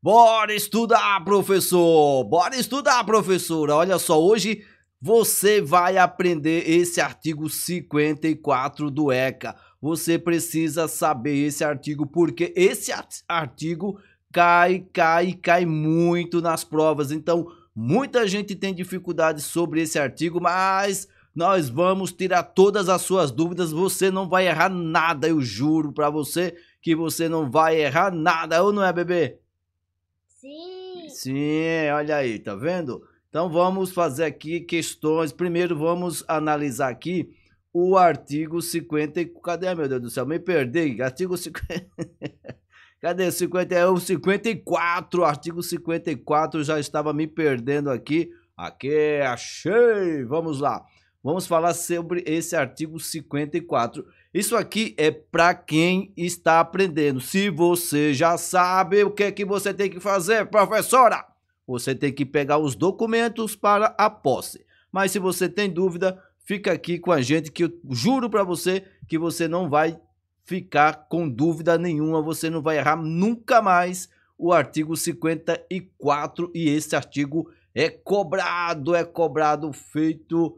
Bora estudar, professor! Bora estudar, professora! Olha só, hoje você vai aprender esse artigo 54 do ECA. Você precisa saber esse artigo, porque esse artigo cai, cai, cai muito nas provas. Então, muita gente tem dificuldades sobre esse artigo, mas nós vamos tirar todas as suas dúvidas. Você não vai errar nada, eu juro para você que você não vai errar nada, ou não é, bebê? Sim. Sim, olha aí, tá vendo? Então vamos fazer aqui questões. Primeiro vamos analisar aqui o artigo 50. Cadê, meu Deus do céu? Me perdi. Artigo 50. Cadê? 50, o 54. Artigo 54 já estava me perdendo aqui. Aqui, achei. Vamos lá. Vamos falar sobre esse artigo 54. Isso aqui é para quem está aprendendo. Se você já sabe o que é que você tem que fazer, professora, você tem que pegar os documentos para a posse. Mas se você tem dúvida, fica aqui com a gente que eu juro para você que você não vai ficar com dúvida nenhuma, você não vai errar nunca mais o artigo 54 e esse artigo é cobrado, é cobrado feito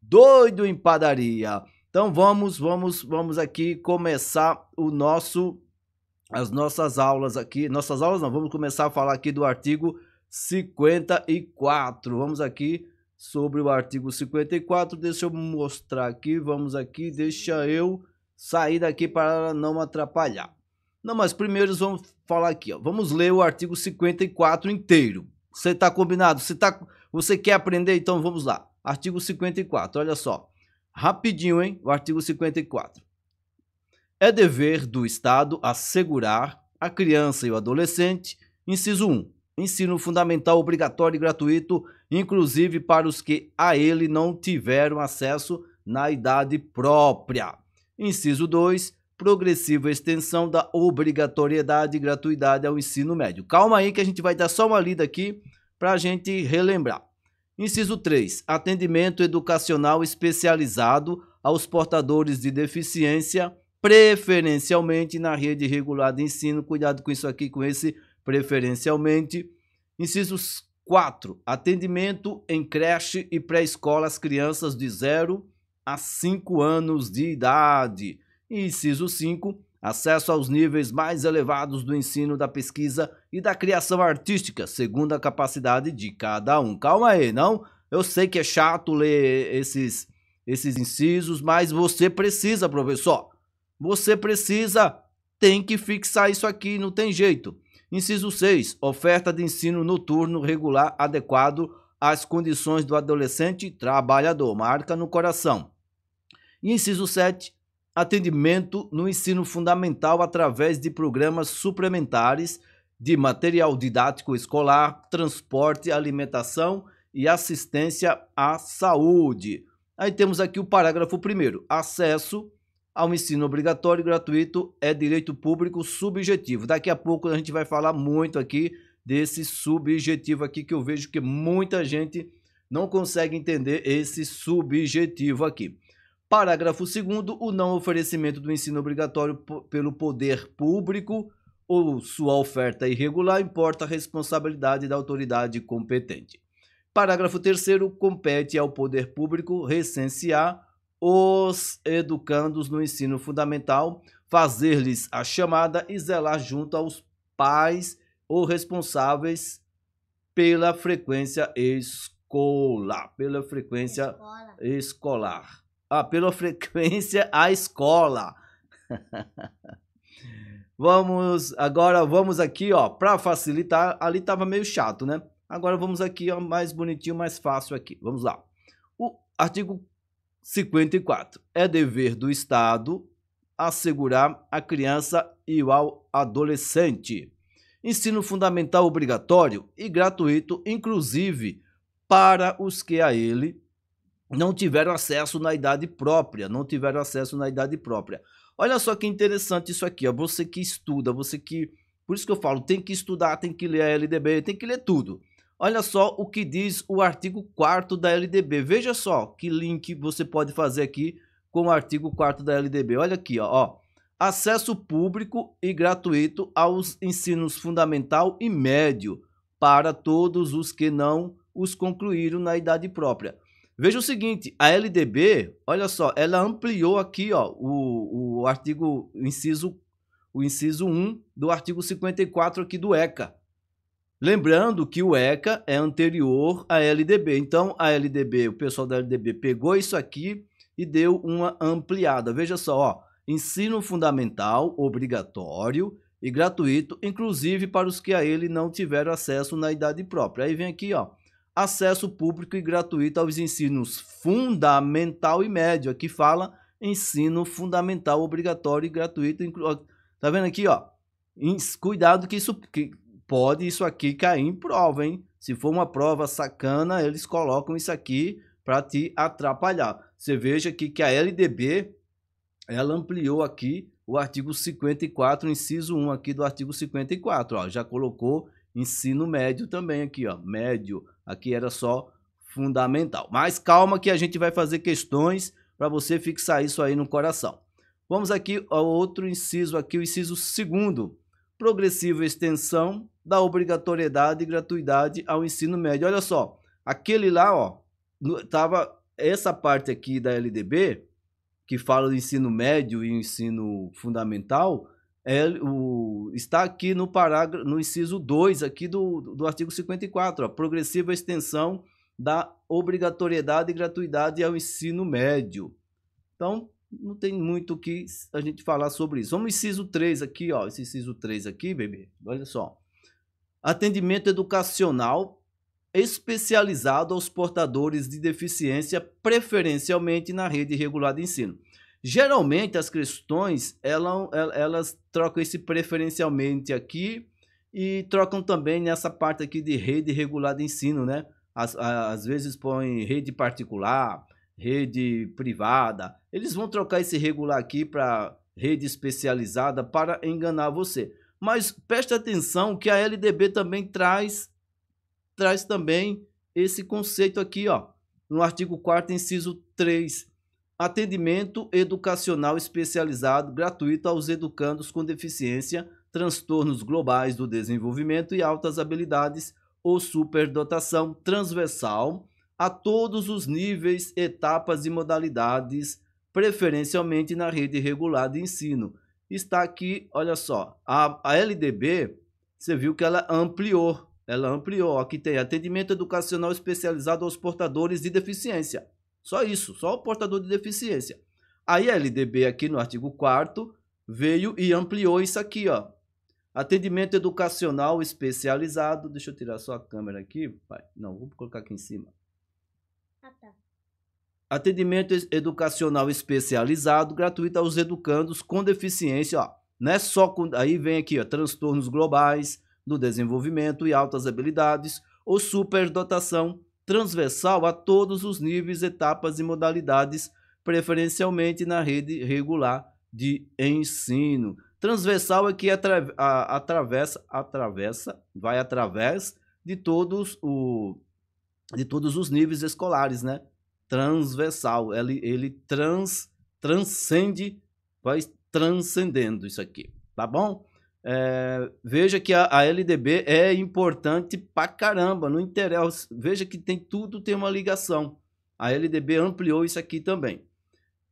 doido em padaria. Então vamos, vamos, vamos aqui começar o nosso as nossas aulas aqui. Nossas aulas não, vamos começar a falar aqui do artigo 54. Vamos aqui sobre o artigo 54. Deixa eu mostrar aqui, vamos aqui, deixa eu sair daqui para não atrapalhar. Não, mas primeiro vamos falar aqui, ó. Vamos ler o artigo 54 inteiro. Você está combinado? Você tá você quer aprender? Então vamos lá. Artigo 54, olha só. Rapidinho, hein? O artigo 54. É dever do Estado assegurar a criança e o adolescente, inciso 1, ensino fundamental obrigatório e gratuito, inclusive para os que a ele não tiveram acesso na idade própria. Inciso 2, progressiva extensão da obrigatoriedade e gratuidade ao ensino médio. Calma aí que a gente vai dar só uma lida aqui para a gente relembrar. Inciso 3. Atendimento educacional especializado aos portadores de deficiência, preferencialmente na rede regular de ensino. Cuidado com isso aqui, com esse preferencialmente. Inciso 4. Atendimento em creche e pré-escola às crianças de 0 a 5 anos de idade. Inciso 5 acesso aos níveis mais elevados do ensino, da pesquisa e da criação artística, segundo a capacidade de cada um. Calma aí, não? Eu sei que é chato ler esses, esses incisos, mas você precisa, professor. Você precisa, tem que fixar isso aqui, não tem jeito. Inciso 6. Oferta de ensino noturno regular adequado às condições do adolescente trabalhador. Marca no coração. Inciso 7 atendimento no ensino fundamental através de programas suplementares de material didático escolar, transporte, alimentação e assistência à saúde. Aí temos aqui o parágrafo primeiro. Acesso ao ensino obrigatório e gratuito é direito público subjetivo. Daqui a pouco a gente vai falar muito aqui desse subjetivo aqui que eu vejo que muita gente não consegue entender esse subjetivo aqui. Parágrafo 2 o não oferecimento do ensino obrigatório pelo poder público ou sua oferta irregular importa a responsabilidade da autoridade competente. Parágrafo 3 compete ao poder público recensear os educandos no ensino fundamental, fazer-lhes a chamada e zelar junto aos pais ou responsáveis pela frequência escolar, pela frequência escolar. escolar ah, pela frequência à escola. vamos, agora vamos aqui, ó, para facilitar, ali tava meio chato, né? Agora vamos aqui, ó, mais bonitinho, mais fácil aqui. Vamos lá. O artigo 54. É dever do Estado assegurar a criança e ao adolescente ensino fundamental obrigatório e gratuito, inclusive para os que a ele não tiveram acesso na idade própria, não tiveram acesso na idade própria. Olha só que interessante isso aqui, ó. Você que estuda, você que. Por isso que eu falo, tem que estudar, tem que ler a LDB, tem que ler tudo. Olha só o que diz o artigo 4 da LDB. Veja só que link você pode fazer aqui com o artigo 4 da LDB. Olha aqui, ó. ó. Acesso público e gratuito aos ensinos fundamental e médio para todos os que não os concluíram na idade própria. Veja o seguinte, a LDB, olha só, ela ampliou aqui ó, o, o artigo, o inciso, o inciso 1 do artigo 54 aqui do ECA. Lembrando que o ECA é anterior à LDB. Então, a LDB, o pessoal da LDB pegou isso aqui e deu uma ampliada. Veja só, ó, ensino fundamental, obrigatório e gratuito, inclusive para os que a ele não tiveram acesso na idade própria. Aí vem aqui, ó, acesso público e gratuito aos ensinos fundamental e médio. Aqui fala ensino fundamental, obrigatório e gratuito. Tá vendo aqui, ó? Cuidado que isso que pode isso aqui cair em prova, hein? Se for uma prova sacana, eles colocam isso aqui para te atrapalhar. Você veja aqui que a LDB ela ampliou aqui o artigo 54, inciso 1 aqui do artigo 54, ó, já colocou ensino médio também aqui, ó. Médio, aqui era só fundamental. Mas calma que a gente vai fazer questões para você fixar isso aí no coração. Vamos aqui ao outro inciso aqui, o inciso segundo. Progressiva extensão da obrigatoriedade e gratuidade ao ensino médio. Olha só, aquele lá, ó, tava essa parte aqui da LDB que fala do ensino médio e ensino fundamental, é, o, está aqui no parágrafo, no inciso 2 aqui do, do artigo 54, a progressiva extensão da obrigatoriedade e gratuidade ao ensino médio. Então, não tem muito o que a gente falar sobre isso. Vamos inciso 3 aqui, ó, esse inciso 3 aqui, bebê. Olha só. Atendimento educacional especializado aos portadores de deficiência, preferencialmente na rede regular de ensino. Geralmente as questões elas, elas trocam esse preferencialmente aqui e trocam também nessa parte aqui de rede regulada de ensino, né? Às, às vezes põem rede particular, rede privada. Eles vão trocar esse regular aqui para rede especializada para enganar você. Mas preste atenção que a LDB também traz traz também esse conceito aqui, ó, no artigo 4 inciso 3 atendimento educacional especializado gratuito aos educandos com deficiência, transtornos globais do desenvolvimento e altas habilidades ou superdotação transversal a todos os níveis, etapas e modalidades, preferencialmente na rede regular de ensino. Está aqui, olha só, a, a LDB, você viu que ela ampliou, ela ampliou, aqui tem atendimento educacional especializado aos portadores de deficiência só isso, só o portador de deficiência. Aí a LDB aqui no artigo 4 veio e ampliou isso aqui, ó. Atendimento educacional especializado. Deixa eu tirar só a câmera aqui, pai. Não, vou colocar aqui em cima. Ah, tá. Atendimento educacional especializado gratuito aos educandos com deficiência, ó. Não é só com... aí vem aqui, ó, transtornos globais do desenvolvimento e altas habilidades ou superdotação transversal a todos os níveis, etapas e modalidades, preferencialmente na rede regular de ensino. Transversal é que atra a, atravessa, atravessa, vai através de todos, o, de todos os níveis escolares, né? Transversal, ele, ele trans, transcende, vai transcendendo isso aqui, tá bom? É, veja que a, a, LDB é importante pra caramba, não interessa. Veja que tem tudo tem uma ligação. A LDB ampliou isso aqui também.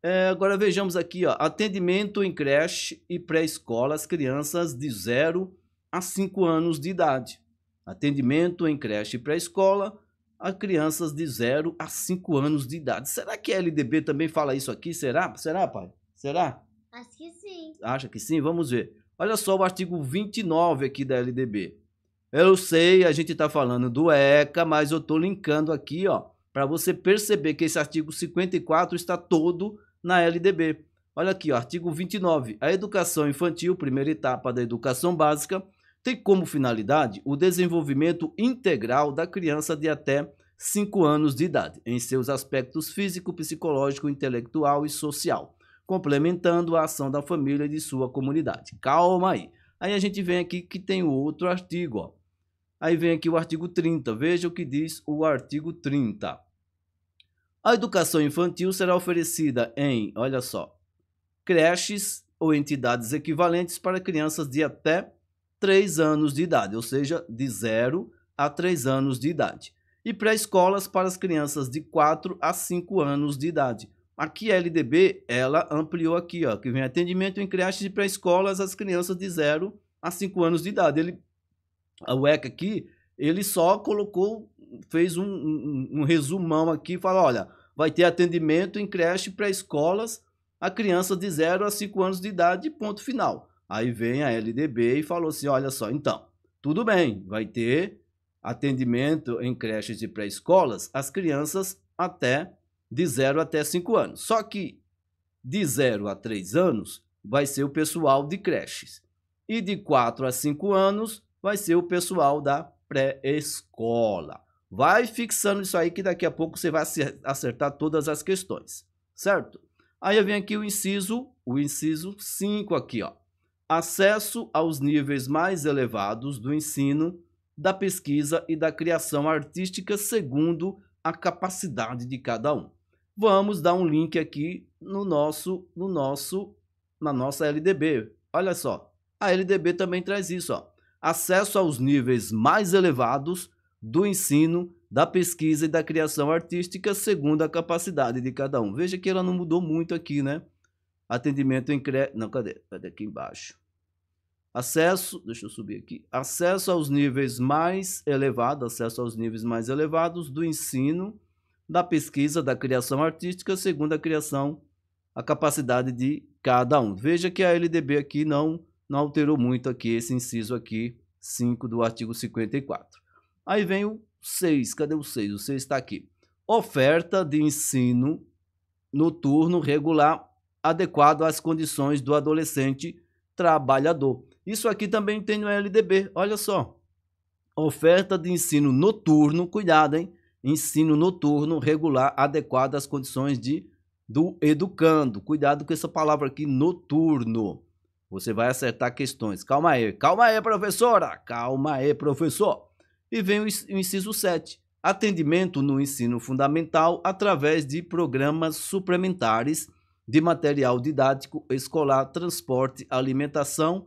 É, agora vejamos aqui, ó, atendimento em creche e pré-escola às crianças de 0 a 5 anos de idade. Atendimento em creche e pré-escola a crianças de 0 a 5 anos de idade. Será que a LDB também fala isso aqui? Será? Será, pai? Será? Acho que sim. Acha que sim? Vamos ver. Olha só o artigo 29 aqui da LDB. Eu sei, a gente está falando do ECA, mas eu estou linkando aqui, ó, para você perceber que esse artigo 54 está todo na LDB. Olha aqui, ó, artigo 29. A educação infantil, primeira etapa da educação básica, tem como finalidade o desenvolvimento integral da criança de até 5 anos de idade, em seus aspectos físico, psicológico, intelectual e social complementando a ação da família e de sua comunidade. Calma aí. Aí a gente vem aqui que tem outro artigo, ó. Aí vem aqui o artigo 30. Veja o que diz o artigo 30. A educação infantil será oferecida em, olha só, creches ou entidades equivalentes para crianças de até 3 anos de idade, ou seja, de 0 a 3 anos de idade, e pré-escolas para as crianças de 4 a 5 anos de idade, Aqui a LDB, ela ampliou aqui, ó, que vem atendimento em creches e pré-escolas às crianças de 0 a 5 anos de idade. Ele, a UEC aqui, ele só colocou, fez um, um, um resumão aqui, falou, olha, vai ter atendimento em creche e pré-escolas a crianças de 0 a 5 anos de idade, ponto final. Aí vem a LDB e falou assim, olha só, então, tudo bem, vai ter atendimento em creches e pré-escolas às crianças até de 0 até 5 anos. Só que de 0 a 3 anos vai ser o pessoal de creches. E de 4 a 5 anos vai ser o pessoal da pré-escola. Vai fixando isso aí que daqui a pouco você vai acertar todas as questões, certo? Aí vem aqui o inciso, o inciso 5 aqui, ó. Acesso aos níveis mais elevados do ensino, da pesquisa e da criação artística segundo a capacidade de cada um. Vamos dar um link aqui no nosso, no nosso, na nossa LDB. Olha só, a LDB também traz isso, ó. Acesso aos níveis mais elevados do ensino, da pesquisa e da criação artística segundo a capacidade de cada um. Veja que ela não mudou muito aqui, né? Atendimento em cre... não, cadê? Cadê aqui embaixo? Acesso, deixa eu subir aqui. Acesso aos níveis mais elevados, acesso aos níveis mais elevados do ensino, da pesquisa da criação artística segundo a criação, a capacidade de cada um. Veja que a LDB aqui não, não alterou muito aqui esse inciso aqui, 5 do artigo 54. Aí vem o 6, cadê o 6? O 6 está aqui. Oferta de ensino noturno regular adequado às condições do adolescente trabalhador. Isso aqui também tem no LDB, olha só. Oferta de ensino noturno, cuidado, hein? ensino noturno regular adequado às condições de do educando. Cuidado com essa palavra aqui, noturno. Você vai acertar questões. Calma aí, calma aí, professora. Calma aí, professor. E vem o inciso 7. Atendimento no ensino fundamental através de programas suplementares de material didático escolar, transporte, alimentação,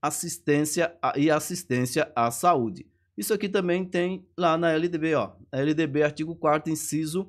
assistência e assistência à saúde. Isso aqui também tem lá na LDB, ó. LDB, artigo 4 inciso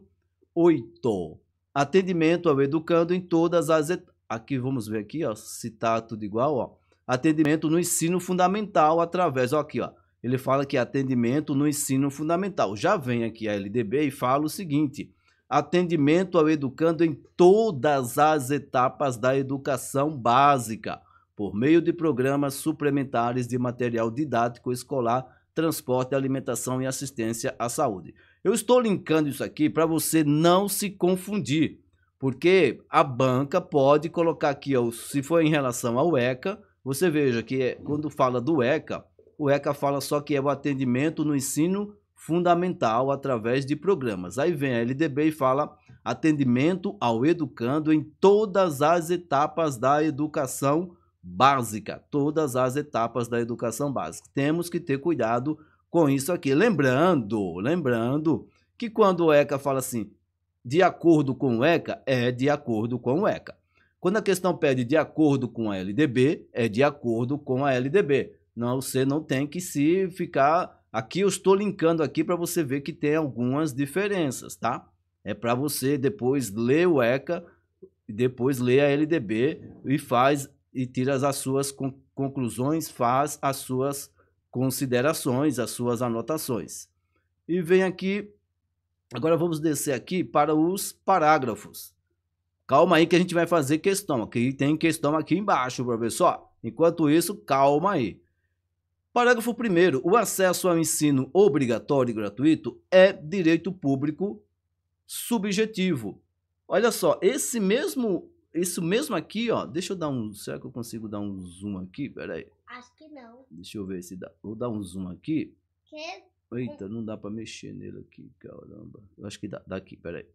8. Atendimento ao educando em todas as etapas. Aqui, vamos ver aqui, ó, citar tá tudo igual, ó. Atendimento no ensino fundamental através, ó, aqui, ó. Ele fala que é atendimento no ensino fundamental. Já vem aqui a LDB e fala o seguinte: atendimento ao educando em todas as etapas da educação básica, por meio de programas suplementares de material didático escolar transporte, alimentação e assistência à saúde. Eu estou linkando isso aqui para você não se confundir, porque a banca pode colocar aqui, ó, se for em relação ao ECA, você veja que é, quando fala do ECA, o ECA fala só que é o atendimento no ensino fundamental através de programas. Aí vem a LDB e fala atendimento ao educando em todas as etapas da educação básica, todas as etapas da educação básica. Temos que ter cuidado com isso aqui. Lembrando, lembrando que quando o ECA fala assim, de acordo com o ECA, é de acordo com o ECA. Quando a questão pede de acordo com a LDB, é de acordo com a LDB. Não, você não tem que se ficar. Aqui eu estou linkando aqui para você ver que tem algumas diferenças, tá? É para você depois ler o ECA, depois ler a LDB e faz e tira as suas conclusões, faz as suas considerações, as suas anotações. E vem aqui, agora vamos descer aqui para os parágrafos. Calma aí que a gente vai fazer questão, que tem questão aqui embaixo, professor. Enquanto isso, calma aí. Parágrafo 1 o acesso ao ensino obrigatório e gratuito é direito público subjetivo. Olha só, esse mesmo isso mesmo aqui, ó. Deixa eu dar um. Será que eu consigo dar um zoom aqui? Pera aí. Acho que não. Deixa eu ver se dá. Vou dar um zoom aqui. Que? É Eita, não dá pra mexer nele aqui, caramba. Eu acho que dá. Daqui, pera aí.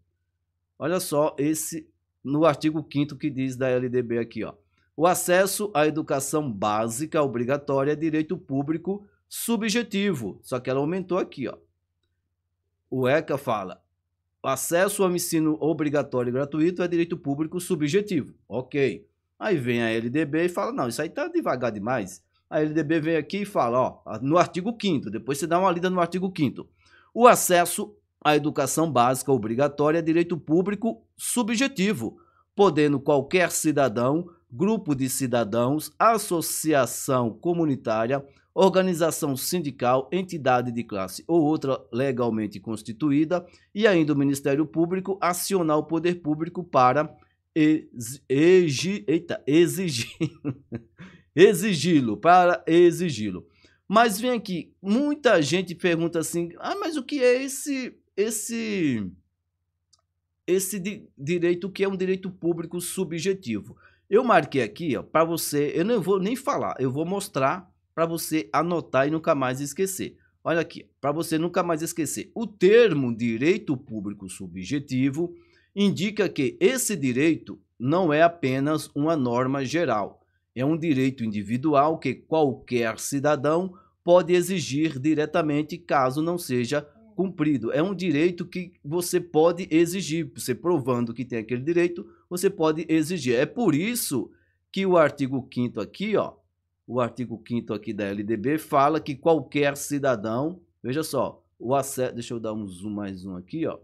Olha só esse. No artigo 5 que diz da LDB aqui, ó. O acesso à educação básica obrigatória é direito público subjetivo. Só que ela aumentou aqui, ó. O ECA fala: o acesso ao ensino obrigatório e gratuito é direito público subjetivo. Ok. Aí vem a LDB e fala: não, isso aí tá devagar demais. A LDB vem aqui e fala: ó, no artigo 5, depois você dá uma lida no artigo 5. O acesso à educação básica obrigatória é direito público subjetivo, podendo qualquer cidadão, grupo de cidadãos, associação comunitária, organização sindical, entidade de classe ou outra legalmente constituída, e ainda o Ministério Público acionar o poder público para exi, eita, exigir exigi-lo, para exigi-lo. Mas vem aqui, muita gente pergunta assim: "Ah, mas o que é esse esse esse di direito que é um direito público subjetivo?" Eu marquei aqui, ó, para você, eu não vou nem falar, eu vou mostrar para você anotar e nunca mais esquecer. Olha aqui, para você nunca mais esquecer. O termo direito público subjetivo indica que esse direito não é apenas uma norma geral, é um direito individual que qualquer cidadão pode exigir diretamente caso não seja cumprido. É um direito que você pode exigir, você provando que tem aquele direito, você pode exigir. É por isso que o artigo 5 aqui, ó, o artigo 5 aqui da LDB fala que qualquer cidadão, veja só, o acesso, deixa eu dar um zoom mais um aqui, ó.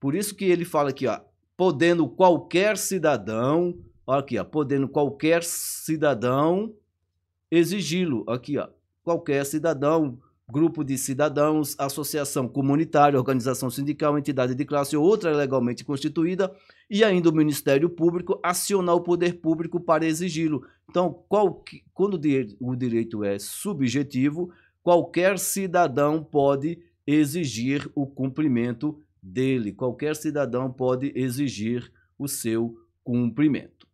Por isso que ele fala aqui, ó, podendo qualquer cidadão, olha aqui, ó, podendo qualquer cidadão exigi-lo, aqui, ó, qualquer cidadão grupo de cidadãos, associação comunitária, organização sindical, entidade de classe ou outra legalmente constituída, e ainda o Ministério Público acionar o poder público para exigi-lo. Então, qual, quando o direito é subjetivo, qualquer cidadão pode exigir o cumprimento dele, qualquer cidadão pode exigir o seu cumprimento.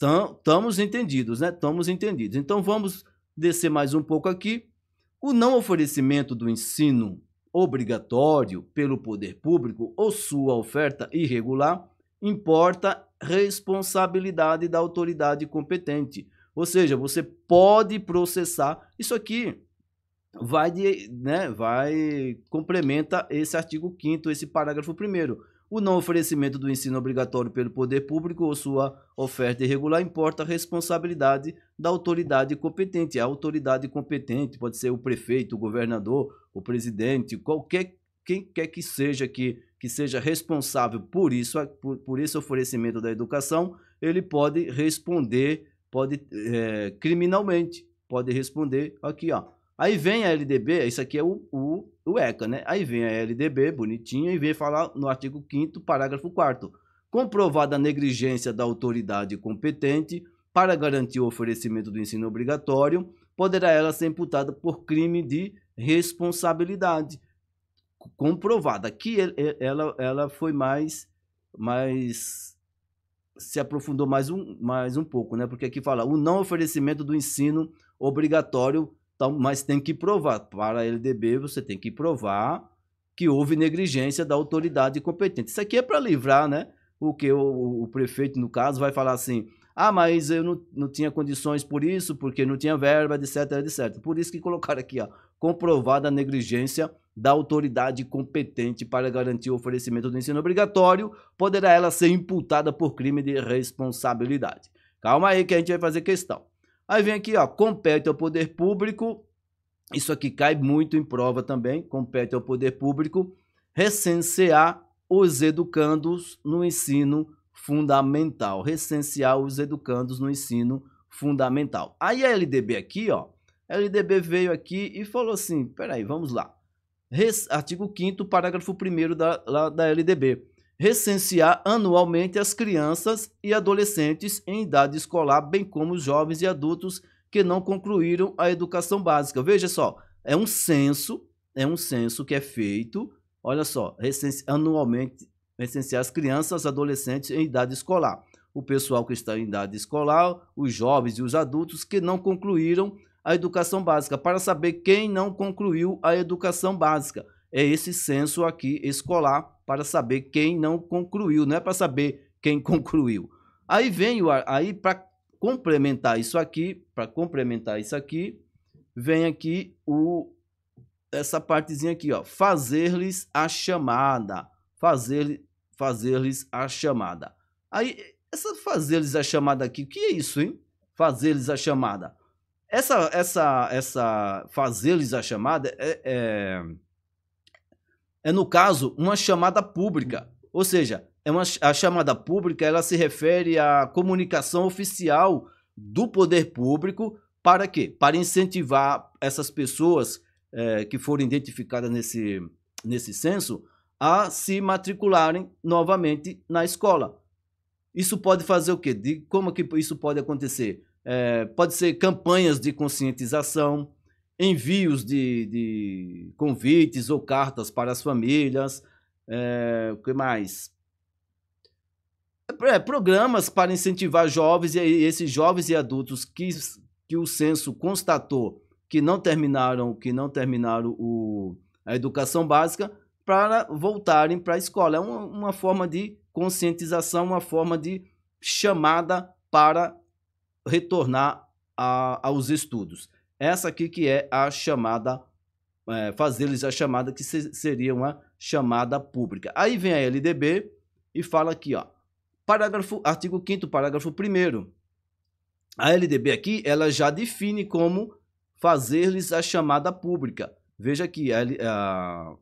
Estamos entendidos, né? Estamos entendidos. Então vamos descer mais um pouco aqui o não oferecimento do ensino obrigatório pelo poder público ou sua oferta irregular importa responsabilidade da autoridade competente. Ou seja, você pode processar isso aqui. Vai de, né, vai complementa esse artigo 5 esse parágrafo 1 o não oferecimento do ensino obrigatório pelo poder público ou sua oferta irregular importa a responsabilidade da autoridade competente. A autoridade competente pode ser o prefeito, o governador, o presidente, qualquer quem quer que seja que, que seja responsável por isso, por, por esse oferecimento da educação, ele pode responder, pode é, criminalmente, pode responder aqui, ó Aí vem a LDB, isso aqui é o, o, o ECA, né? Aí vem a LDB, bonitinho e vem falar no artigo 5 parágrafo 4 comprovada a negligência da autoridade competente para garantir o oferecimento do ensino obrigatório, poderá ela ser imputada por crime de responsabilidade comprovada. aqui ela, ela foi mais, mais se aprofundou mais um, mais um pouco, né? Porque aqui fala o não oferecimento do ensino obrigatório então, mas tem que provar. Para a LDB, você tem que provar que houve negligência da autoridade competente. Isso aqui é para livrar, né? O que o, o, prefeito, no caso, vai falar assim: ah, mas eu não, não tinha condições por isso, porque não tinha verba, etc, etc. Por isso que colocaram aqui, ó, comprovada a negligência da autoridade competente para garantir o oferecimento do ensino obrigatório, poderá ela ser imputada por crime de responsabilidade. Calma aí que a gente vai fazer questão. Aí vem aqui, ó, compete ao poder público. Isso aqui cai muito em prova também, compete ao poder público recensear os educandos no ensino fundamental, recensear os educandos no ensino fundamental. Aí a LDB aqui, ó, a LDB veio aqui e falou assim, peraí, vamos lá, Res, artigo 5 parágrafo 1 da, da LDB, recensear anualmente as crianças e adolescentes em idade escolar, bem como os jovens e adultos que não concluíram a educação básica. Veja só, é um censo, é um censo que é feito, olha só, recense, anualmente recensear as crianças, adolescentes em idade escolar. O pessoal que está em idade escolar, os jovens e os adultos que não concluíram a educação básica, para saber quem não concluiu a educação básica é esse censo aqui escolar para saber quem não concluiu, não é para saber quem concluiu. Aí vem o aí para complementar isso aqui, para complementar isso aqui, vem aqui o essa partezinha aqui, ó, fazer-lhes a chamada, fazer fazer-lhes a chamada. Aí essa fazer-lhes a chamada aqui, o que é isso, hein? Fazer-lhes a chamada. Essa essa essa fazer-lhes a chamada é, é é, no caso, uma chamada pública. Ou seja, é uma, a chamada pública ela se refere à comunicação oficial do poder público para quê? Para incentivar essas pessoas é, que foram identificadas nesse, nesse censo a se matricularem novamente na escola. Isso pode fazer o quê? De, como que isso pode acontecer? É, pode ser campanhas de conscientização, envios de, de convites ou cartas para as famílias, é, o que mais? É, programas para incentivar jovens e esses jovens e adultos que, que o censo constatou que não terminaram, que não terminaram o, a educação básica para voltarem para a escola. É uma, uma forma de conscientização, uma forma de chamada para retornar a, aos estudos. Essa aqui que é a chamada, é, fazer-lhes a chamada que se, seria uma chamada pública. Aí vem a LDB e fala aqui, ó, parágrafo, artigo 5 parágrafo 1 A LDB aqui, ela já define como fazer-lhes a chamada pública. Veja aqui, a, a,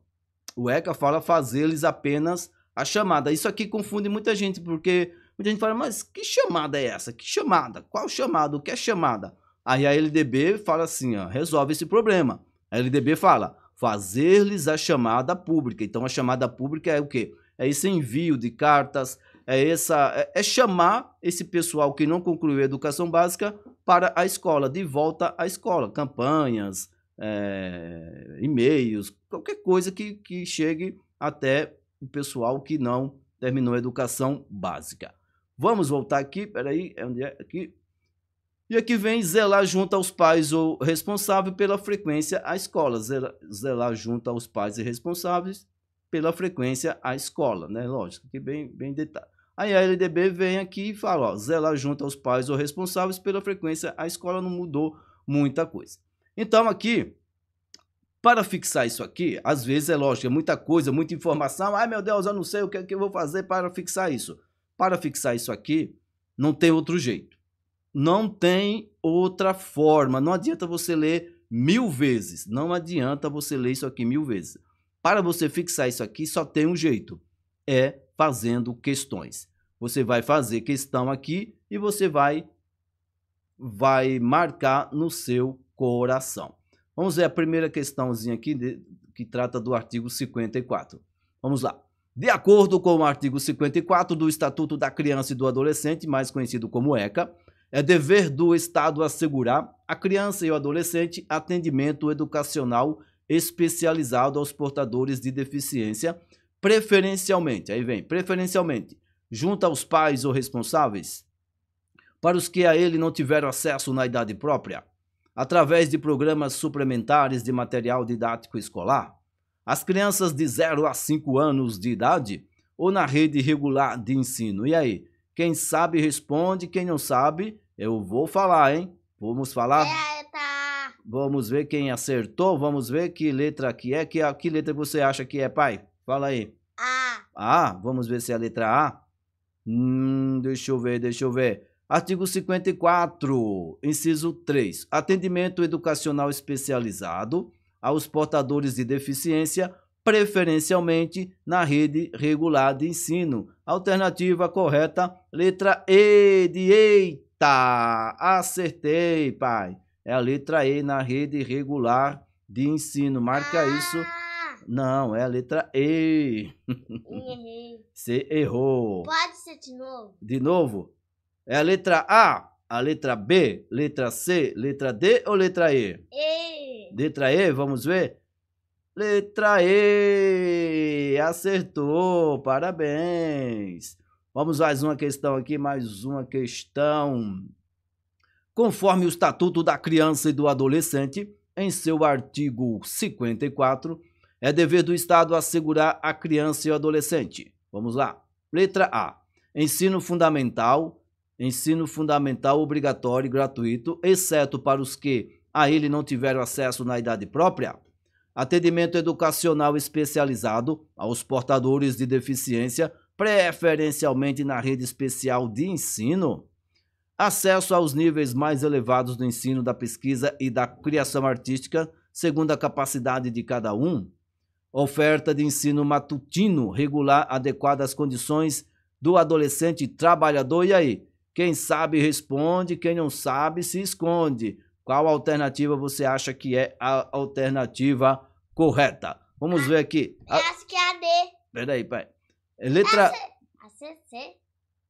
o ECA fala fazer-lhes apenas a chamada. Isso aqui confunde muita gente, porque muita gente fala, mas que chamada é essa? Que chamada? Qual chamada? O que é chamada? Aí a LDB fala assim, ó, resolve esse problema. A LDB fala, fazer-lhes a chamada pública. Então a chamada pública é o quê? É esse envio de cartas, é essa é, é chamar esse pessoal que não concluiu a educação básica para a escola, de volta à escola, campanhas, é, e-mails, qualquer coisa que, que chegue até o pessoal que não terminou a educação básica. Vamos voltar aqui, peraí, é onde é? Aqui. E aqui é vem zelar junto aos pais ou responsável pela frequência à escola. Zelar, zelar junto aos pais e responsáveis pela frequência à escola, né? Lógico, que bem, bem detalhado. Aí a LDB vem aqui e fala, ó, zelar junto aos pais ou responsáveis pela frequência à escola não mudou muita coisa. Então aqui, para fixar isso aqui, às vezes é lógico, é muita coisa, muita informação. Ai meu Deus, eu não sei o que, é que eu vou fazer para fixar isso. Para fixar isso aqui, não tem outro jeito não tem outra forma. Não adianta você ler mil vezes. Não adianta você ler isso aqui mil vezes. Para você fixar isso aqui, só tem um jeito: é fazendo questões. Você vai fazer questão aqui e você vai vai marcar no seu coração. Vamos ver a primeira questãozinha aqui de, que trata do artigo 54. Vamos lá. De acordo com o artigo 54 do Estatuto da Criança e do Adolescente, mais conhecido como ECA, é dever do Estado assegurar à criança e ao adolescente atendimento educacional especializado aos portadores de deficiência, preferencialmente, aí vem, preferencialmente, junto aos pais ou responsáveis, para os que a ele não tiveram acesso na idade própria, através de programas suplementares de material didático escolar, as crianças de 0 a 5 anos de idade ou na rede regular de ensino. E aí, quem sabe responde, quem não sabe, eu vou falar, hein? Vamos falar? Eita. Vamos ver quem acertou, vamos ver que letra que é. Que, que letra você acha que é, pai? Fala aí. A. A, vamos ver se é a letra A. Hum, deixa eu ver, deixa eu ver. Artigo 54, inciso 3. Atendimento educacional especializado aos portadores de deficiência preferencialmente na rede regular de ensino. Alternativa correta, letra E de eita! Acertei, pai. É a letra E na rede regular de ensino. Marca ah. isso. Não, é a letra E. Errei. Você errou. Pode ser de novo? De novo? É a letra A, a letra B, letra C, letra D ou letra E? E. Letra E, vamos ver? Letra E. Acertou. Parabéns. Vamos mais uma questão aqui, mais uma questão. Conforme o Estatuto da Criança e do Adolescente, em seu artigo 54, é dever do Estado assegurar a criança e o adolescente. Vamos lá. Letra A. Ensino fundamental, ensino fundamental obrigatório e gratuito, exceto para os que a ele não tiveram acesso na idade própria atendimento educacional especializado aos portadores de deficiência, preferencialmente na rede especial de ensino, acesso aos níveis mais elevados do ensino da pesquisa e da criação artística, segundo a capacidade de cada um, oferta de ensino matutino regular adequada às condições do adolescente trabalhador. E aí? Quem sabe responde, quem não sabe se esconde. Qual alternativa você acha que é a alternativa correta? Vamos ver aqui. Eu é acho que é a D. Peraí, pai. É letra. A C, C.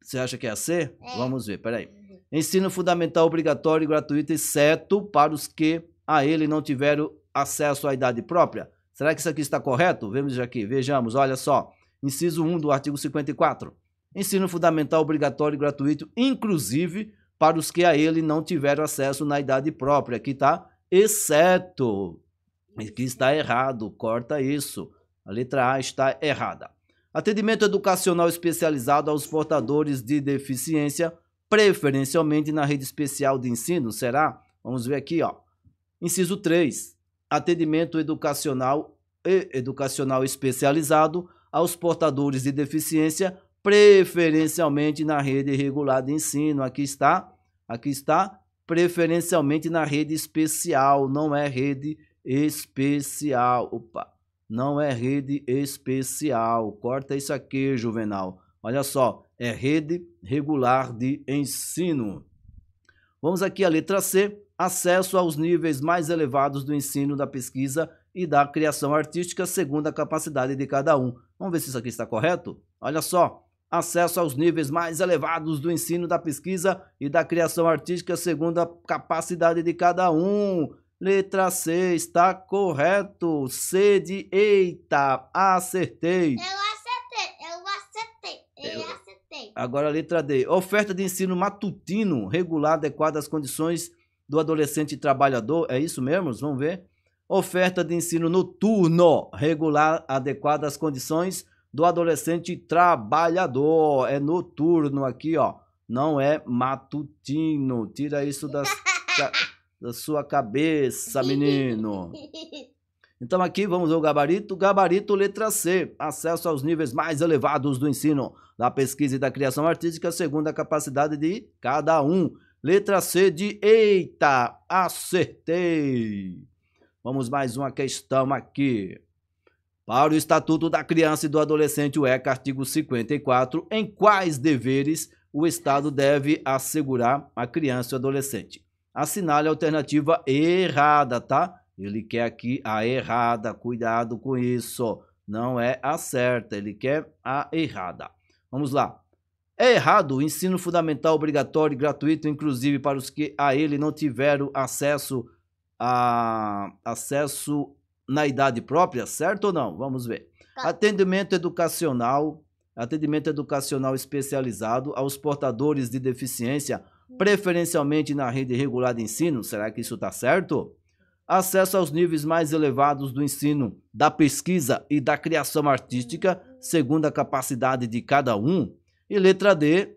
Você acha que é a C? É. Vamos ver, peraí. Uhum. Ensino fundamental obrigatório e gratuito, exceto para os que a ele não tiveram acesso à idade própria. Será que isso aqui está correto? Vemos aqui, vejamos, olha só. Inciso 1 do artigo 54. Ensino fundamental obrigatório e gratuito, inclusive para os que a ele não tiveram acesso na idade própria. Aqui está, exceto. Aqui está errado, corta isso. A letra A está errada. Atendimento educacional especializado aos portadores de deficiência, preferencialmente na rede especial de ensino, será? Vamos ver aqui, ó. Inciso 3. Atendimento educacional e educacional especializado aos portadores de deficiência preferencialmente na rede regular de ensino. Aqui está, aqui está, preferencialmente na rede especial, não é rede especial. Opa, não é rede especial. Corta isso aqui, Juvenal. Olha só, é rede regular de ensino. Vamos aqui à letra C, acesso aos níveis mais elevados do ensino, da pesquisa e da criação artística segundo a capacidade de cada um. Vamos ver se isso aqui está correto? Olha só, acesso aos níveis mais elevados do ensino, da pesquisa e da criação artística segundo a capacidade de cada um. Letra C está correto. C de eita, acertei. Eu acertei, eu acertei, eu acertei. Agora a letra D. Oferta de ensino matutino regular adequada às condições do adolescente trabalhador. É isso mesmo? Vamos ver. Oferta de ensino noturno regular adequada às condições do adolescente trabalhador. É noturno aqui, ó. Não é matutino. Tira isso da, da sua cabeça, menino. Então aqui vamos ao gabarito. Gabarito letra C. Acesso aos níveis mais elevados do ensino, da pesquisa e da criação artística, segundo a capacidade de cada um. Letra C de eita, acertei. Vamos mais uma questão aqui. Para o Estatuto da Criança e do Adolescente, o ECA, artigo 54, em quais deveres o Estado deve assegurar a criança e o adolescente? Assinale a alternativa errada, tá? Ele quer aqui a errada, cuidado com isso. Não é a certa, ele quer a errada. Vamos lá. É errado o ensino fundamental obrigatório e gratuito, inclusive para os que a ele não tiveram acesso a acesso na idade própria, certo ou não? Vamos ver. Tá. Atendimento educacional, atendimento educacional especializado aos portadores de deficiência, hum. preferencialmente na rede regular de ensino. Será que isso está certo? Acesso aos níveis mais elevados do ensino, da pesquisa e da criação artística, hum. segundo a capacidade de cada um. E letra D,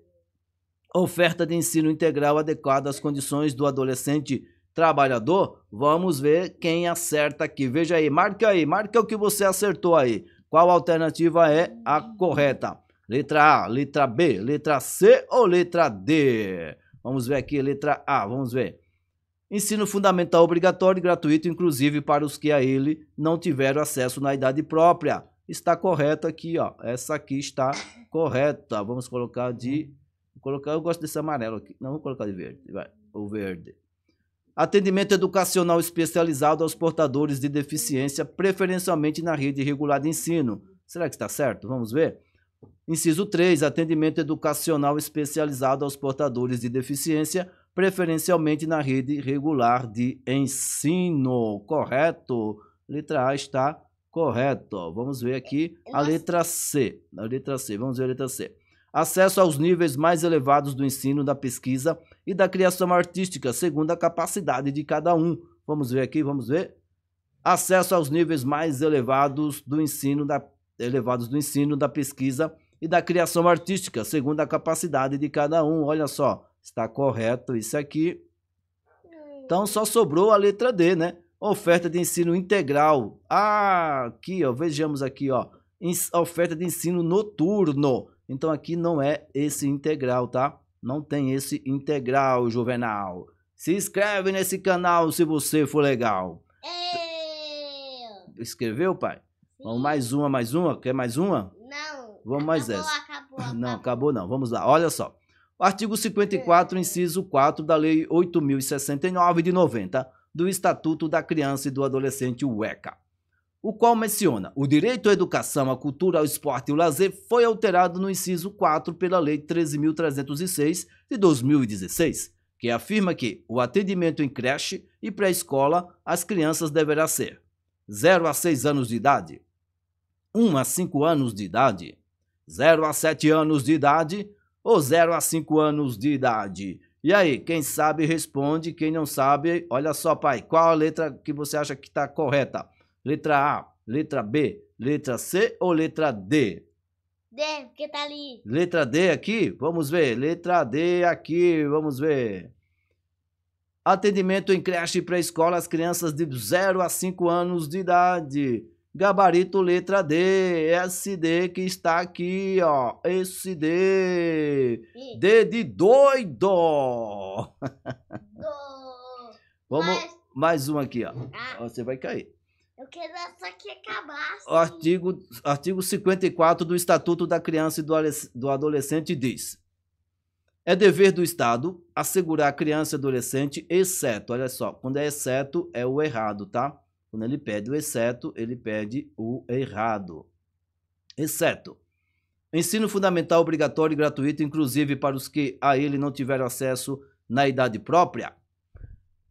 oferta de ensino integral adequada às condições do adolescente trabalhador, vamos ver quem acerta aqui. Veja aí, marca aí, marca o que você acertou aí. Qual alternativa é a correta? Letra A, letra B, letra C ou letra D? Vamos ver aqui, letra A, vamos ver. Ensino fundamental obrigatório e gratuito, inclusive para os que a ele não tiveram acesso na idade própria. Está correto aqui, ó. Essa aqui está correta. Vamos colocar de... Vou colocar, eu gosto desse amarelo aqui. Não, vou colocar de verde. Vai, o verde. Atendimento educacional especializado aos portadores de deficiência, preferencialmente na rede regular de ensino. Será que está certo? Vamos ver. Inciso 3. Atendimento educacional especializado aos portadores de deficiência, preferencialmente na rede regular de ensino. Correto? Letra A está correto. Vamos ver aqui a letra C. A letra C. Vamos ver a letra C. Acesso aos níveis mais elevados do ensino da pesquisa e da criação artística, segundo a capacidade de cada um. Vamos ver aqui, vamos ver. Acesso aos níveis mais elevados do ensino da elevados do ensino, da pesquisa e da criação artística, segundo a capacidade de cada um. Olha só, está correto isso aqui. Então só sobrou a letra D, né? Oferta de ensino integral. Ah, aqui, ó, vejamos aqui, ó. Oferta de ensino noturno. Então aqui não é esse integral, tá? não tem esse integral, Juvenal. Se inscreve nesse canal se você for legal. Eu. Escreveu, pai? Sim. Vamos mais uma, mais uma? Quer mais uma? Não. Vamos mais acabou, essa. Acabou, acabou. Não, acabou não. Vamos lá. Olha só. Artigo 54, hum. inciso 4 da Lei 8.069 de 90, do Estatuto da Criança e do Adolescente, UECA o qual menciona o direito à educação, à cultura, ao esporte e ao lazer foi alterado no inciso 4 pela Lei 13.306 de 2016, que afirma que o atendimento em creche e pré-escola às crianças deverá ser 0 a 6 anos de idade, 1 a 5 anos de idade, 0 a 7 anos de idade ou 0 a 5 anos de idade. E aí, quem sabe responde, quem não sabe, olha só, pai, qual a letra que você acha que está correta? Letra A, letra B, letra C ou letra D? D, porque tá ali. Letra D aqui, vamos ver. Letra D aqui, vamos ver. Atendimento em creche e pré-escola às crianças de 0 a 5 anos de idade. Gabarito letra D, SD que está aqui, ó. SD. D. D de doido. Do. vamos, Mas... mais um aqui, ó. Ah. Você vai cair queria só que acabasse. O artigo, artigo 54 do Estatuto da Criança e do Adolescente diz: é dever do Estado assegurar a criança e adolescente, exceto, olha só, quando é exceto é o errado, tá? Quando ele pede o exceto, ele pede o errado. Exceto. Ensino fundamental obrigatório e gratuito, inclusive para os que a ele não tiveram acesso na idade própria.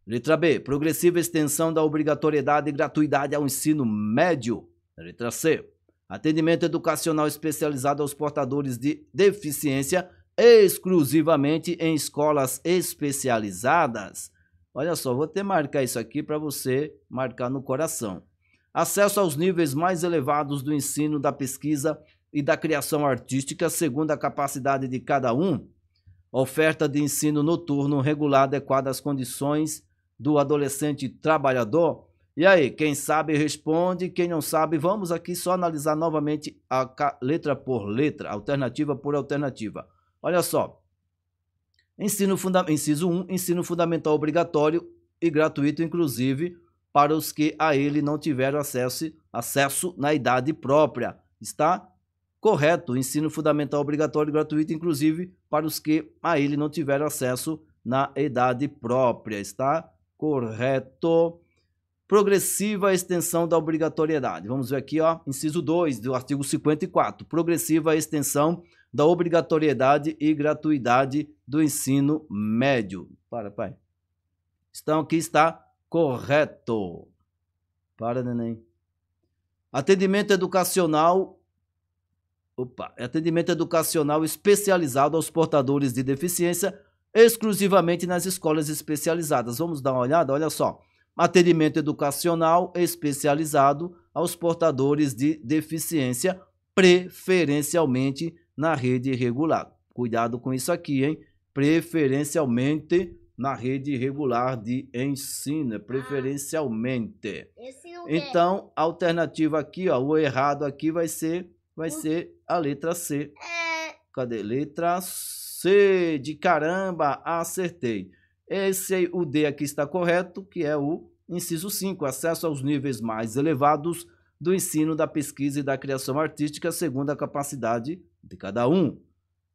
Letra B, progressiva extensão da obrigatoriedade e gratuidade ao ensino médio. Letra C, atendimento educacional especializado aos portadores de deficiência exclusivamente em escolas especializadas. Olha só, vou até marcar isso aqui para você marcar no coração. Acesso aos níveis mais elevados do ensino, da pesquisa e da criação artística, segundo a capacidade de cada um. Oferta de ensino noturno regular adequada às condições do adolescente trabalhador? E aí, quem sabe responde, quem não sabe, vamos aqui só analisar novamente a letra por letra, alternativa por alternativa. Olha só. Ensino funda inciso 1, ensino fundamental obrigatório e gratuito, inclusive, para os que a ele não tiveram acesso, acesso na idade própria. Está correto, ensino fundamental obrigatório e gratuito, inclusive, para os que a ele não tiveram acesso na idade própria. Está Correto. Progressiva extensão da obrigatoriedade. Vamos ver aqui, ó, inciso 2 do artigo 54. Progressiva extensão da obrigatoriedade e gratuidade do ensino médio. Para, pai. Então aqui está correto. Para, neném. Atendimento educacional Opa, atendimento educacional especializado aos portadores de deficiência exclusivamente nas escolas especializadas. Vamos dar uma olhada? Olha só. Atendimento educacional especializado aos portadores de deficiência, preferencialmente na rede regular. Cuidado com isso aqui, hein? Preferencialmente na rede regular de ensino, ah. preferencialmente. Ah, então, a alternativa aqui, ó, o errado aqui vai ser, vai ser a letra C. É. Cadê? Letra C. C de caramba, acertei. Esse o D aqui está correto, que é o inciso 5, acesso aos níveis mais elevados do ensino, da pesquisa e da criação artística, segundo a capacidade de cada um.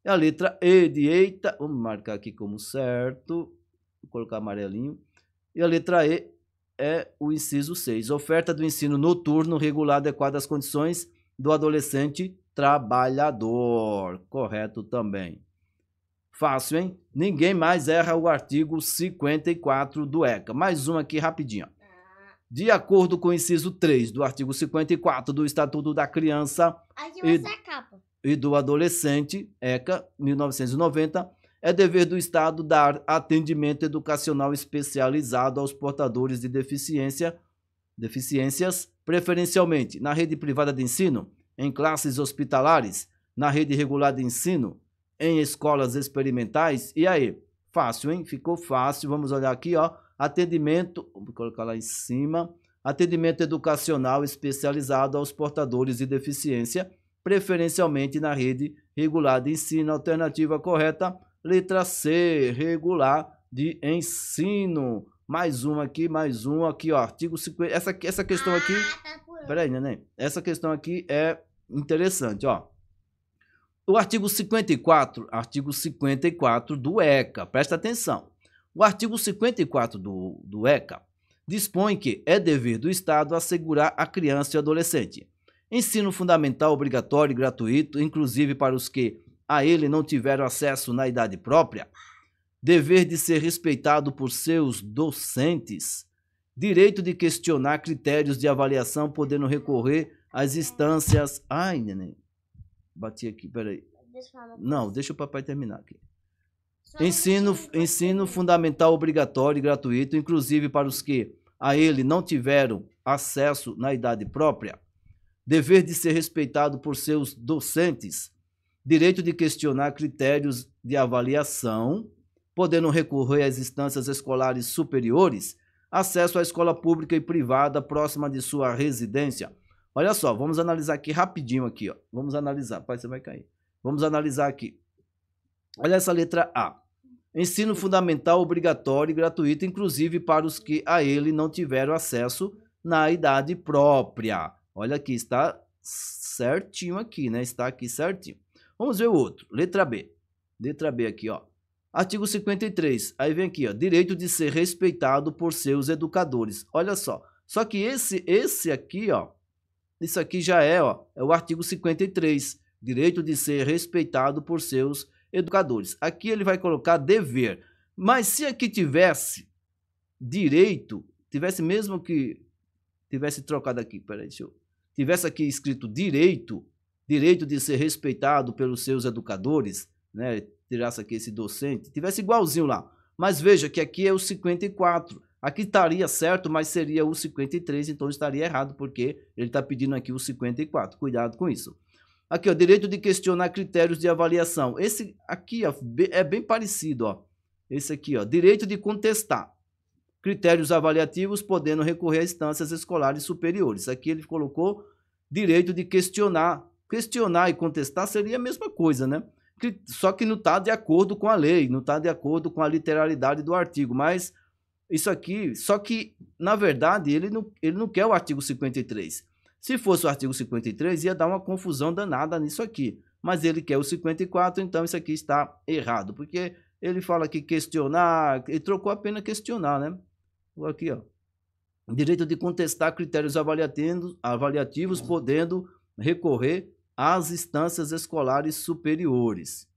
É a letra E de eita, vou marcar aqui como certo, vou colocar amarelinho. E a letra E é o inciso 6, oferta do ensino noturno regular adequado às condições do adolescente trabalhador. Correto também. Fácil, hein? Ninguém mais erra o artigo 54 do ECA. Mais um aqui rapidinho. De acordo com o inciso 3 do artigo 54 do Estatuto da Criança e, e do Adolescente, ECA 1990, é dever do Estado dar atendimento educacional especializado aos portadores de deficiência, deficiências, preferencialmente na rede privada de ensino, em classes hospitalares, na rede regular de ensino, em escolas experimentais. E aí? Fácil, hein? Ficou fácil. Vamos olhar aqui, ó. Atendimento, vou colocar lá em cima. Atendimento educacional especializado aos portadores de deficiência, preferencialmente na rede regular de ensino. Alternativa correta, letra C, regular de ensino. Mais uma aqui, mais uma aqui, ó. Artigo 50. Essa, essa questão aqui. Ah, tá Peraí, neném. Essa questão aqui é interessante, ó. O artigo 54, artigo 54 do ECA, presta atenção. O artigo 54 do, do ECA dispõe que é dever do Estado assegurar a criança e adolescente ensino fundamental obrigatório e gratuito, inclusive para os que a ele não tiveram acesso na idade própria, dever de ser respeitado por seus docentes, direito de questionar critérios de avaliação, podendo recorrer às instâncias. Ai, neném. Bati aqui, peraí. Não, deixa o papai terminar aqui. Ensino, ensino fundamental obrigatório e gratuito, inclusive para os que a ele não tiveram acesso na idade própria. Dever de ser respeitado por seus docentes. Direito de questionar critérios de avaliação, podendo recorrer às instâncias escolares superiores. Acesso à escola pública e privada próxima de sua residência Olha só, vamos analisar aqui rapidinho aqui, ó. Vamos analisar, pai, você vai cair. Vamos analisar aqui. Olha essa letra A. Ensino fundamental obrigatório e gratuito, inclusive para os que a ele não tiveram acesso na idade própria. Olha aqui, está certinho aqui, né? Está aqui certinho. Vamos ver o outro. Letra B. Letra B aqui, ó. Artigo 53. Aí vem aqui, ó. Direito de ser respeitado por seus educadores. Olha só. Só que esse, esse aqui, ó. Isso aqui já é, ó, é o artigo 53, direito de ser respeitado por seus educadores. Aqui ele vai colocar dever. Mas se aqui tivesse direito, tivesse mesmo que tivesse trocado aqui, peraí, deixa eu, tivesse aqui escrito direito, direito de ser respeitado pelos seus educadores, né? Tirasse aqui esse docente, tivesse igualzinho lá. Mas veja que aqui é o 54. Aqui estaria certo, mas seria o 53, então estaria errado, porque ele está pedindo aqui o 54. Cuidado com isso. Aqui, ó, direito de questionar critérios de avaliação. Esse aqui ó, é bem parecido, ó. Esse aqui, ó, direito de contestar critérios avaliativos, podendo recorrer a instâncias escolares superiores. Aqui ele colocou direito de questionar. Questionar e contestar seria a mesma coisa, né? Só que não está de acordo com a lei, não está de acordo com a literalidade do artigo, mas isso aqui, só que, na verdade, ele não, ele não quer o artigo 53. Se fosse o artigo 53, ia dar uma confusão danada nisso aqui. Mas ele quer o 54, então isso aqui está errado. Porque ele fala que questionar, ele trocou a pena questionar, né? Aqui, ó. Direito de contestar critérios avaliativos, avaliativos podendo recorrer às instâncias escolares superiores.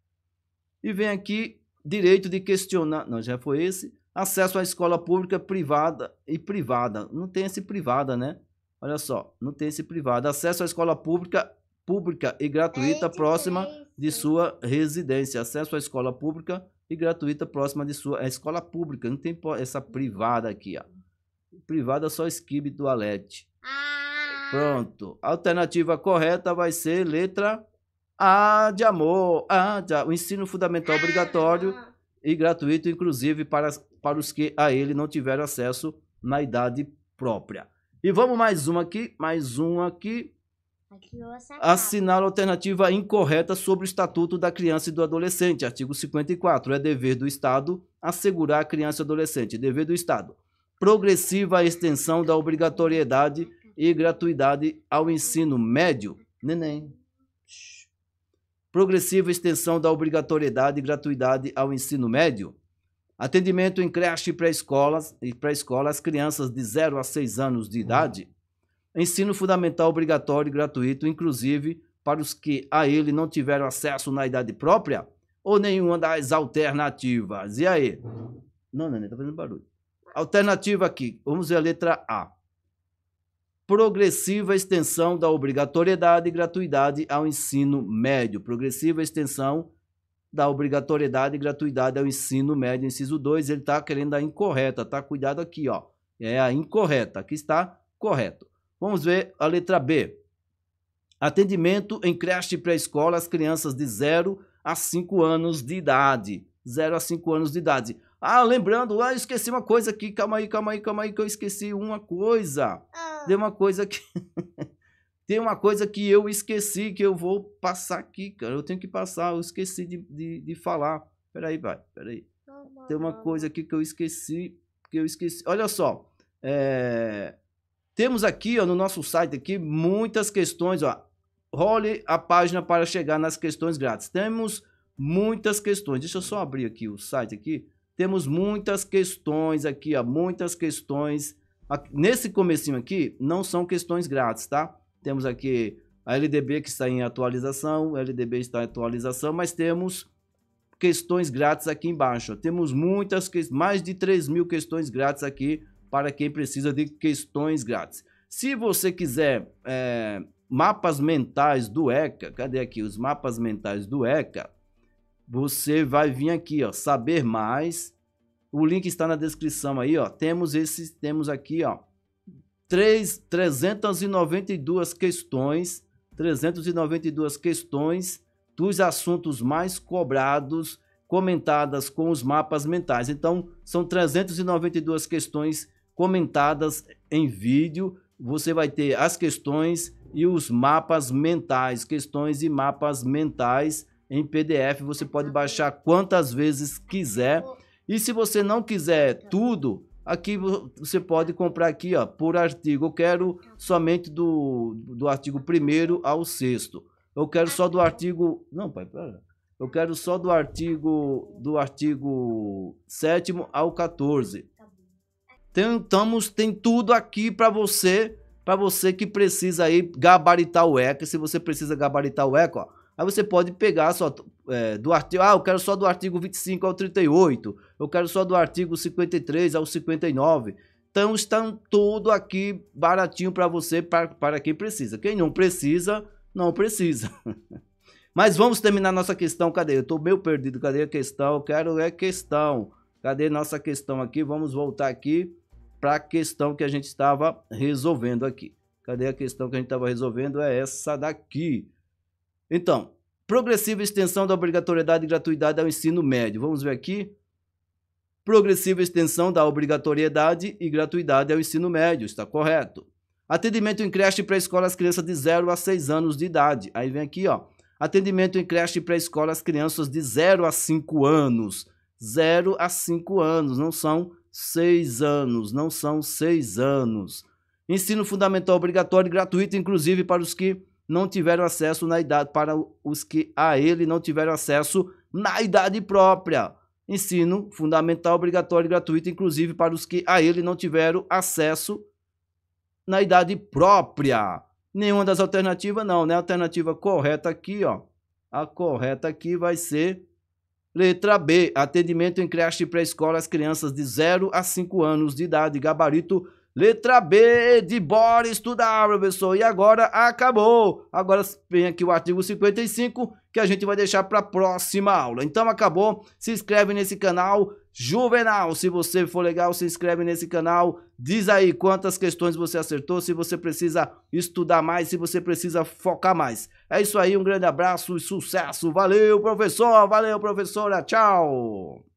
E vem aqui direito de questionar, não, já foi esse, Acesso à escola pública privada e privada. Não tem esse privada, né? Olha só, não tem esse privada. Acesso à escola pública pública e gratuita é próxima de sua residência. Acesso à escola pública e gratuita próxima de sua é escola pública. Não tem essa privada aqui, ó. Privada só esquibe e toalete. Ah. Pronto. A alternativa correta vai ser letra A de amor. A de... O ensino fundamental ah. obrigatório e gratuito, inclusive para para os que a ele não tiveram acesso na idade própria. E vamos mais uma aqui, mais uma aqui. É Assinar alternativa incorreta sobre o Estatuto da Criança e do Adolescente, artigo 54. É dever do Estado assegurar a criança e adolescente. Dever do Estado. Progressiva extensão da obrigatoriedade e gratuidade ao ensino médio. Neném. Progressiva extensão da obrigatoriedade e gratuidade ao ensino médio. Atendimento em creche e pré-escolas e pré escolas às crianças de 0 a 6 anos de uhum. idade. Ensino fundamental obrigatório e gratuito, inclusive para os que a ele não tiveram acesso na idade própria ou nenhuma das alternativas. E aí? Não, não está fazendo barulho. Alternativa aqui, vamos ver a letra A. Progressiva extensão da obrigatoriedade e gratuidade ao ensino médio. Progressiva extensão da obrigatoriedade e gratuidade ao ensino médio, inciso 2, ele está querendo a incorreta, tá? Cuidado aqui, ó. É a incorreta, aqui está correto. Vamos ver a letra B. Atendimento em creche e pré-escola às crianças de 0 a 5 anos de idade. 0 a 5 anos de idade. Ah, lembrando, ah, eu esqueci uma coisa aqui. Calma aí, calma aí, calma aí, que eu esqueci uma coisa. Ah. Deu uma coisa aqui. Tem uma coisa que eu esqueci, que eu vou passar aqui, cara. Eu tenho que passar, eu esqueci de, de, de falar. Peraí, vai, peraí. Tem uma coisa aqui que eu esqueci, que eu esqueci. Olha só, é... temos aqui ó, no nosso site aqui muitas questões. Ó. Role a página para chegar nas questões grátis. Temos muitas questões. Deixa eu só abrir aqui o site aqui. Temos muitas questões aqui, ó, muitas questões. Nesse comecinho aqui, não são questões grátis, tá? Temos aqui a LDB que está em atualização, a LDB está em atualização, mas temos questões grátis aqui embaixo. Temos muitas, mais de 3 mil questões grátis aqui para quem precisa de questões grátis. Se você quiser é, mapas mentais do ECA, cadê aqui os mapas mentais do ECA? Você vai vir aqui, ó, saber mais. O link está na descrição aí, ó. Temos esse, temos aqui, ó, 3, 392 questões, 392 questões dos assuntos mais cobrados, comentadas com os mapas mentais. Então, são 392 questões comentadas em vídeo. Você vai ter as questões e os mapas mentais, questões e mapas mentais em PDF. Você pode tá baixar quantas vezes quiser. E se você não quiser tudo, Aqui você pode comprar aqui, ó, por artigo. Eu quero somente do, do artigo 1 ao 6 Eu quero só do artigo, não, pai, pera. Eu quero só do artigo do artigo 7 ao 14. Tá Tentamos tem tudo aqui para você, para você que precisa aí gabaritar o ECA. Se você precisa gabaritar o ECA, ó, Aí você pode pegar só é, do artigo. Ah, eu quero só do artigo 25 ao 38. Eu quero só do artigo 53 ao 59. Então estão tudo aqui baratinho para você, para, para quem precisa. Quem não precisa, não precisa. Mas vamos terminar nossa questão. Cadê? Eu estou meio perdido. Cadê a questão? Eu quero é questão. Cadê nossa questão aqui? Vamos voltar aqui para a questão que a gente estava resolvendo aqui. Cadê a questão que a gente estava resolvendo? É essa daqui. Então, progressiva extensão da obrigatoriedade e gratuidade ao ensino médio. Vamos ver aqui. Progressiva extensão da obrigatoriedade e gratuidade ao ensino médio, está correto. Atendimento em creche pré-escola às crianças de 0 a 6 anos de idade. Aí vem aqui, ó. Atendimento em creche pré-escola às crianças de 0 a 5 anos. 0 a 5 anos, não são 6 anos, não são 6 anos. Ensino fundamental obrigatório e gratuito, inclusive para os que não tiveram acesso na idade para os que a ele não tiveram acesso na idade própria. Ensino fundamental obrigatório e gratuito, inclusive para os que a ele não tiveram acesso na idade própria. Nenhuma das alternativas não, né? A alternativa correta aqui, ó. A correta aqui vai ser letra B, atendimento em creche e pré-escola às crianças de 0 a 5 anos de idade, gabarito Letra B de bora estudar, professor. E agora acabou. Agora vem aqui o artigo 55 que a gente vai deixar para a próxima aula. Então acabou. Se inscreve nesse canal Juvenal. Se você for legal, se inscreve nesse canal. Diz aí quantas questões você acertou, se você precisa estudar mais, se você precisa focar mais. É isso aí, um grande abraço e sucesso. Valeu, professor. Valeu, professora. Tchau.